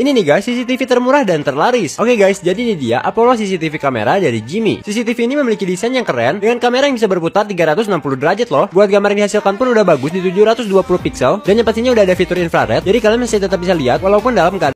Ini nih guys, CCTV termurah dan terlaris. Oke guys, jadi ini dia Apollo CCTV kamera dari Jimmy. CCTV ini memiliki desain yang keren dengan kamera yang bisa berputar 360 derajat loh. Buat gambar yang dihasilkan pun udah bagus di 720 pixel dan yang pastinya udah ada fitur infrared. Jadi kalian masih tetap bisa lihat walaupun dalam keadaan